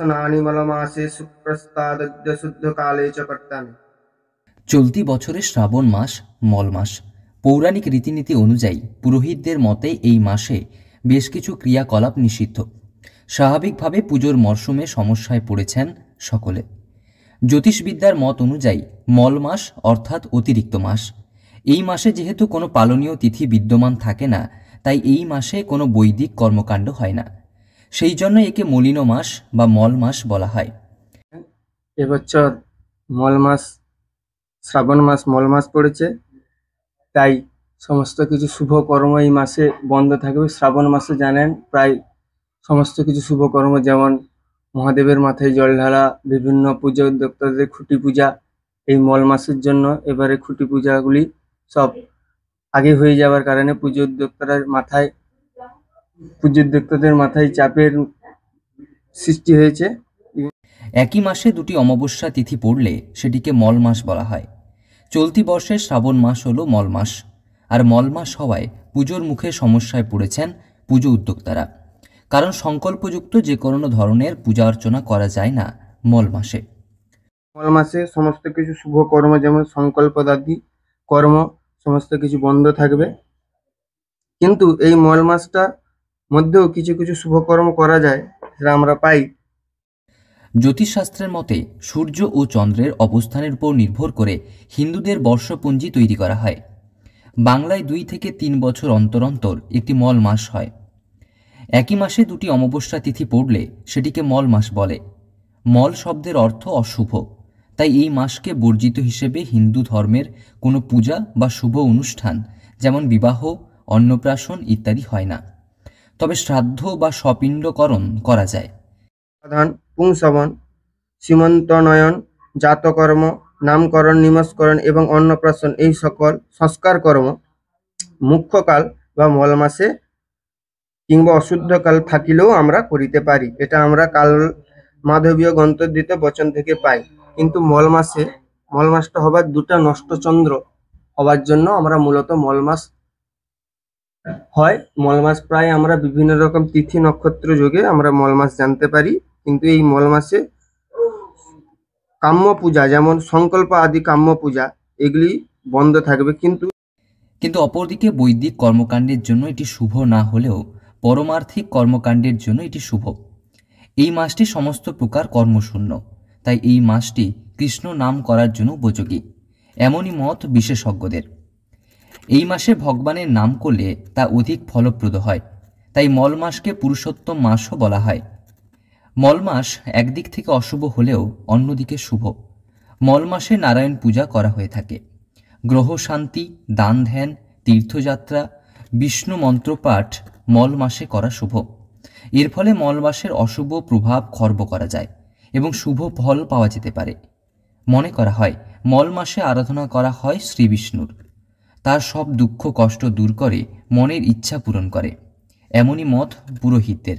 চ কর্তামি চলতি বছরের শ্রাবণ মাস মল মাস পৌরাণিক রীতিনীতি অনুযায়ী পুরোহিতদের মতে এই মাসে বেশ কিছু ক্রিয়াকলাপ নিষিদ্ধ স্বাভাবিকভাবে পুজোর মরশুমে সমস্যায় পড়েছেন সকলে জ্যোতিষবিদ্যার মত অনুযায়ী মল মাস অর্থাৎ অতিরিক্ত মাস এই মাসে যেহেতু কোনো পালনীয় তিথি বিদ্যমান থাকে না তাই এই মাসে কোনো বৈদিক কর্মকাণ্ড হয় না সেই জন্য একে মলিন মাস বা মল মাস বলা হয় এবছর মল মাস শ্রাবণ মাস মল মাস পড়েছে তাই সমস্ত কিছু শুভ কর্ম এই মাসে বন্ধ থাকবে শ্রাবণ মাসে জানেন প্রায় সমস্ত কিছু শুভ কর্ম যেমন মহাদেবের মাথায় জল ঢালা বিভিন্ন পুজো উদ্যোক্তাদের খুঁটি পূজা এই মল মাসের জন্য এবারে খুঁটি পূজাগুলি সব আগে হয়ে যাওয়ার কারণে পুজো উদ্যোক্তার মাথায় পূজ্যোদ্যোক্তাদের মাথায় চাপের সৃষ্টি হয়েছে একই মাসে দুটি অমাবস্যা তিথি পড়লে সেটিকে মল মাস বলা হয় চলতি বর্ষের শ্রাবণ মাস হলো মল মাস আর মল মাস হওয়ায় পুজোর মুখে সমস্যায় পড়েছেন পুজো উদ্যোক্তারা কারণ সংকল্পযুক্ত যে কোনো ধরনের পূজা অর্চনা করা যায় না মল মাসে মল মাসে সমস্ত কিছু শুভ কর্ম যেমন দাদি কর্ম সমস্ত কিছু বন্ধ থাকবে কিন্তু এই মল মাসটা মধ্যেও কিছু কিছু শুভকর্ম করা যায় সেটা আমরা পাই জ্যোতিষশাস্ত্রের মতে সূর্য ও চন্দ্রের অবস্থানের উপর নির্ভর করে হিন্দুদের বর্ষপঞ্জি তৈরি করা হয় বাংলায় দুই থেকে তিন বছর অন্তর অন্তর একটি মল মাস হয় একই মাসে দুটি অমাবস্যা তিথি পড়লে সেটিকে মল মাস বলে মল শব্দের অর্থ অশুভ তাই এই মাসকে বর্জিত হিসেবে হিন্দু ধর্মের কোনো পূজা বা শুভ অনুষ্ঠান যেমন বিবাহ অন্নপ্রাশন ইত্যাদি হয় না তবে শ্রাদ্ধ বা সপিণ্ডকরণ করা যায় প্রধান পুংসবন সীমন্তনয়ন জাতকর্ম নামকরণ নিমস্করণ এবং অন্নপ্রাশন এই সকল সংস্কার কর্ম মুখ্যকাল বা মল মাসে কিংবা অশুদ্ধকাল থাকিলেও আমরা করিতে পারি এটা আমরা কাল মাধবীয় গন্তদ্বিত বচন থেকে পাই কিন্তু মল মাসে মল মাসটা হবার দুটা নষ্টচন্দ্র হওয়ার জন্য আমরা মূলত মল মাস হয় মল মাস প্রায় আমরা বিভিন্ন রকম তিথি নক্ষত্র যোগে আমরা মল মাস জানতে পারি কিন্তু এই মল মাসে কাম্য পূজা যেমন সংকল্প আদি কাম্য পূজা এগুলি বন্ধ থাকবে কিন্তু কিন্তু অপরদিকে বৈদিক কর্মকাণ্ডের জন্য এটি শুভ না হলেও পরমার্থিক কর্মকাণ্ডের জন্য এটি শুভ এই মাসটি সমস্ত প্রকার কর্মশূন্য তাই এই মাসটি কৃষ্ণ নাম করার জন্য উপযোগী এমনই মত বিশেষজ্ঞদের এই মাসে ভগবানের নাম করলে তা অধিক ফলপ্রদ হয় তাই মল মাসকে পুরুষোত্তম মাসও বলা হয় মল মাস একদিক থেকে অশুভ হলেও অন্যদিকে শুভ মল মাসে নারায়ণ পূজা করা হয়ে থাকে গ্রহ শান্তি দান ধ্যান তীর্থযাত্রা বিষ্ণু মন্ত্রপাঠ মল মাসে করা শুভ এর ফলে মল মাসের অশুভ প্রভাব খর্ব করা যায় এবং শুভ ফল পাওয়া যেতে পারে মনে করা হয় মল মাসে আরাধনা করা হয় শ্রীবিষ্ণুর তার সব দুঃখ কষ্ট দূর করে মনের ইচ্ছা পূরণ করে এমনই মত পুরোহিতদের